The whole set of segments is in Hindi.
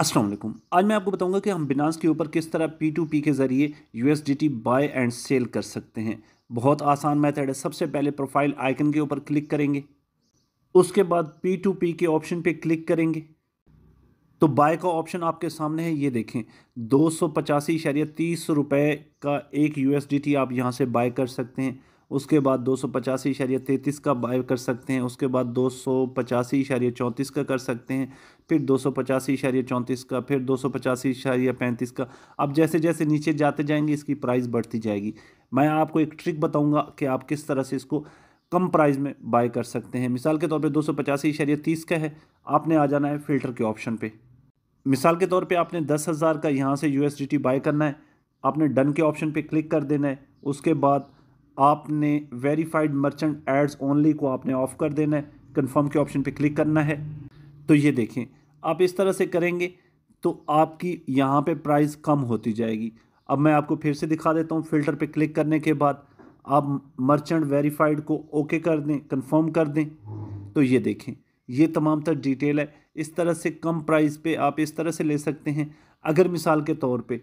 असलम आज मैं आपको बताऊंगा कि हम बिनास के ऊपर किस तरह पी टू पी के ज़रिए U S D T buy and sell कर सकते हैं बहुत आसान मेथड है सबसे पहले प्रोफाइल आइकन के ऊपर क्लिक करेंगे उसके बाद पी टू पी के ऑप्शन पे क्लिक करेंगे तो बाय का ऑप्शन आपके सामने है ये देखें दो सौ पचासी शरीय तीस रुपये का एक यू एस डी टी आप यहाँ से बाय कर सकते हैं उसके बाद दो सौ पचासी इशारिया तैंतीस का बाय कर सकते हैं उसके बाद दो सौ पचासी इशारिया चौंतीस का कर सकते हैं फिर दो सौ पचासी इशारिया चौंतीस का फिर दो सौ पचासी इशारिया पैंतीस का अब जैसे जैसे नीचे जाते जाएंगे इसकी प्राइस बढ़ती जाएगी मैं आपको एक ट्रिक बताऊँगा कि आप किस तरह से इसको कम प्राइस में बाय कर सकते हैं मिसाल के तौर पर दो सौ पचासी इशारिया तीस का है आपने आ जाना है फ़िल्टर के ऑप्शन पर मिसाल के तौर पर आपने दस हज़ार का यहाँ से यू बाय करना है आपने डन के ऑप्शन पर क्लिक कर देना है उसके बाद आपने वेरीफाइड मर्चेंट एड्स ओनली को आपने ऑफ़ कर देना है कंफर्म के ऑप्शन पे क्लिक करना है तो ये देखें आप इस तरह से करेंगे तो आपकी यहाँ पे प्राइस कम होती जाएगी अब मैं आपको फिर से दिखा देता हूँ फ़िल्टर पे क्लिक करने के बाद आप मर्चेंट वेरीफाइड को ओके कर दें कन्फर्म कर दें तो ये देखें ये तमाम तर डिटेल है इस तरह से कम प्राइस पे आप इस तरह से ले सकते हैं अगर मिसाल के तौर पे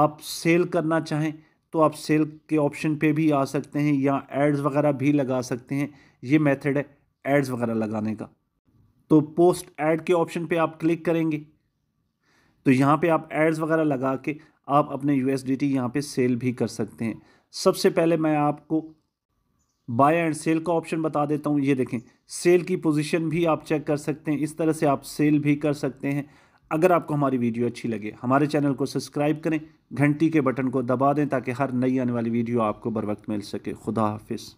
आप सेल करना चाहें तो आप सेल के ऑप्शन पे भी आ सकते हैं या एड्स वगैरह भी लगा सकते हैं ये मेथड है एड्स वगैरह लगाने का तो पोस्ट ऐड के ऑप्शन पे आप क्लिक करेंगे तो यहाँ पे आप एड्स वगैरह लगा के आप अपने यू एस यहाँ पर सेल भी कर सकते हैं सबसे पहले मैं आपको बाय एंड सेल का ऑप्शन बता देता हूँ ये देखें सेल की पोजीशन भी आप चेक कर सकते हैं इस तरह से आप सेल भी कर सकते हैं अगर आपको हमारी वीडियो अच्छी लगे हमारे चैनल को सब्सक्राइब करें घंटी के बटन को दबा दें ताकि हर नई आने वाली वीडियो आपको बर वक्त मिल सके खुदा हाफिज़